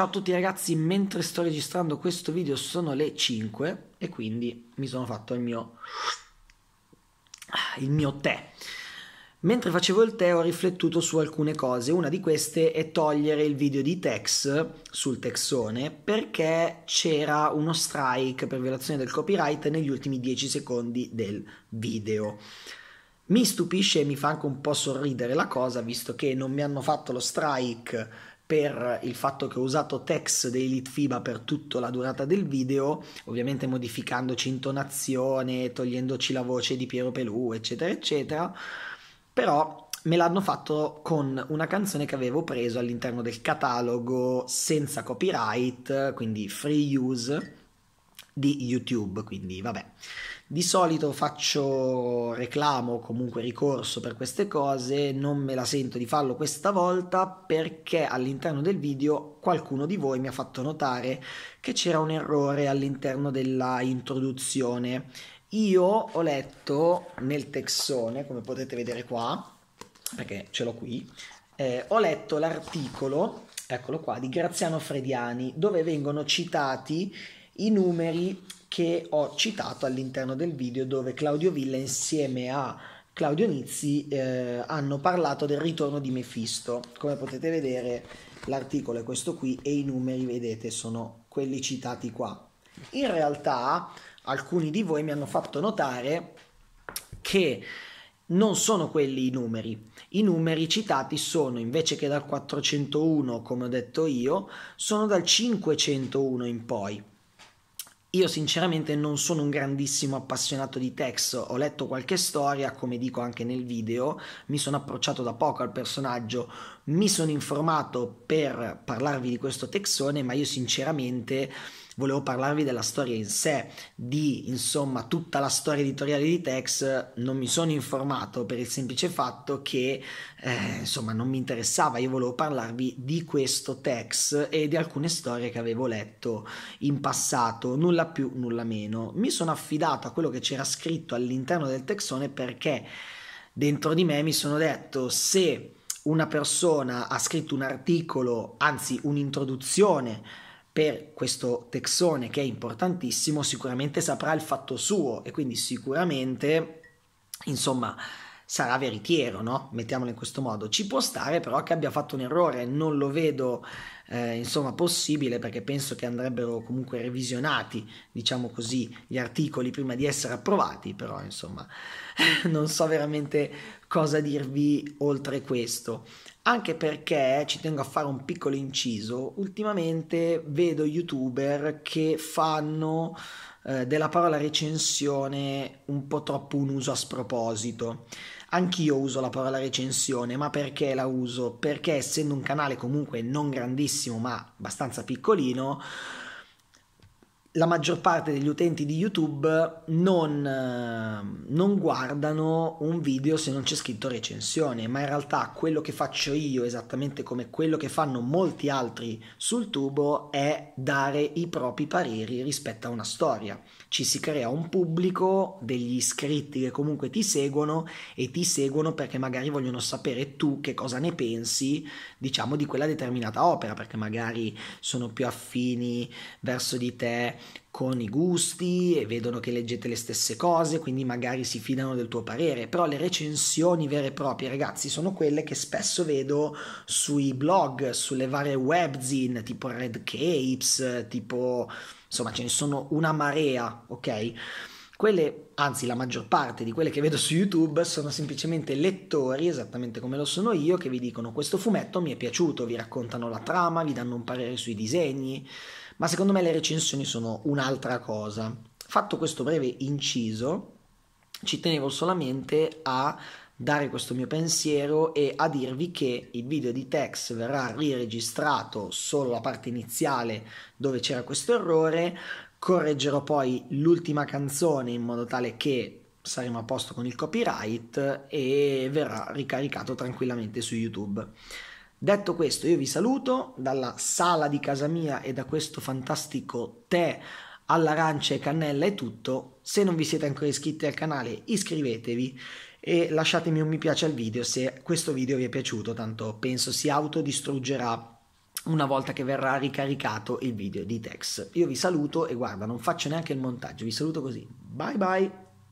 Ciao a tutti ragazzi, mentre sto registrando questo video sono le 5 e quindi mi sono fatto il mio, il mio tè. Mentre facevo il tè ho riflettuto su alcune cose, una di queste è togliere il video di Tex sul Texone perché c'era uno strike per violazione del copyright negli ultimi 10 secondi del video. Mi stupisce e mi fa anche un po' sorridere la cosa, visto che non mi hanno fatto lo strike per il fatto che ho usato text dei Elite FIBA per tutta la durata del video, ovviamente modificandoci intonazione, togliendoci la voce di Piero Pelù, eccetera, eccetera, però me l'hanno fatto con una canzone che avevo preso all'interno del catalogo senza copyright, quindi free use di YouTube, quindi vabbè. Di solito faccio reclamo, comunque ricorso per queste cose, non me la sento di farlo questa volta perché all'interno del video qualcuno di voi mi ha fatto notare che c'era un errore all'interno della introduzione. Io ho letto nel texone, come potete vedere qua, perché ce l'ho qui, eh, ho letto l'articolo, eccolo qua, di Graziano Frediani, dove vengono citati i numeri che ho citato all'interno del video dove Claudio Villa insieme a Claudio Nizzi eh, hanno parlato del ritorno di Mefisto. Come potete vedere l'articolo è questo qui e i numeri vedete sono quelli citati qua. In realtà alcuni di voi mi hanno fatto notare che non sono quelli i numeri. I numeri citati sono invece che dal 401, come ho detto io, sono dal 501 in poi. Io sinceramente non sono un grandissimo appassionato di Tex, ho letto qualche storia, come dico anche nel video, mi sono approcciato da poco al personaggio, mi sono informato per parlarvi di questo Texone, ma io sinceramente volevo parlarvi della storia in sé, di insomma tutta la storia editoriale di Tex, non mi sono informato per il semplice fatto che eh, insomma non mi interessava, io volevo parlarvi di questo Tex e di alcune storie che avevo letto in passato, nulla più, nulla meno. Mi sono affidato a quello che c'era scritto all'interno del texone perché dentro di me mi sono detto se una persona ha scritto un articolo, anzi un'introduzione, per questo texone che è importantissimo sicuramente saprà il fatto suo e quindi sicuramente insomma sarà veritiero, no? Mettiamolo in questo modo. Ci può stare però che abbia fatto un errore, non lo vedo eh, insomma possibile perché penso che andrebbero comunque revisionati, diciamo così, gli articoli prima di essere approvati, però insomma non so veramente cosa dirvi oltre questo anche perché ci tengo a fare un piccolo inciso, ultimamente vedo youtuber che fanno eh, della parola recensione un po' troppo un uso a sproposito. Anch'io uso la parola recensione, ma perché la uso? Perché essendo un canale comunque non grandissimo, ma abbastanza piccolino, la maggior parte degli utenti di YouTube non, eh, non, guardano un video se non c'è scritto recensione, ma in realtà quello che faccio io, esattamente come quello che fanno molti altri sul tubo, è dare i propri pareri rispetto a una storia. Ci si crea un pubblico, degli iscritti che comunque ti seguono e ti seguono perché magari vogliono sapere tu che cosa ne pensi, diciamo, di quella determinata opera, perché magari sono più affini verso di te con i gusti e vedono che leggete le stesse cose, quindi magari si fidano del tuo parere, però le recensioni vere e proprie, ragazzi, sono quelle che spesso vedo sui blog, sulle varie webzine, tipo Red Capes, tipo insomma, ce ne sono una marea, ok? Quelle, anzi la maggior parte di quelle che vedo su YouTube sono semplicemente lettori, esattamente come lo sono io, che vi dicono questo fumetto mi è piaciuto, vi raccontano la trama, vi danno un parere sui disegni, ma secondo me le recensioni sono un'altra cosa. Fatto questo breve inciso, ci tenevo solamente a dare questo mio pensiero e a dirvi che il video di Tex verrà riregistrato solo la parte iniziale dove c'era questo errore, correggerò poi l'ultima canzone in modo tale che saremo a posto con il copyright e verrà ricaricato tranquillamente su YouTube. Detto questo, io vi saluto dalla sala di casa mia e da questo fantastico tè all'arancia e cannella è tutto. Se non vi siete ancora iscritti al canale, iscrivetevi e lasciatemi un mi piace al video se questo video vi è piaciuto, tanto penso si autodistruggerà una volta che verrà ricaricato il video di Tex. Io vi saluto e guarda, non faccio neanche il montaggio, vi saluto così. Bye bye!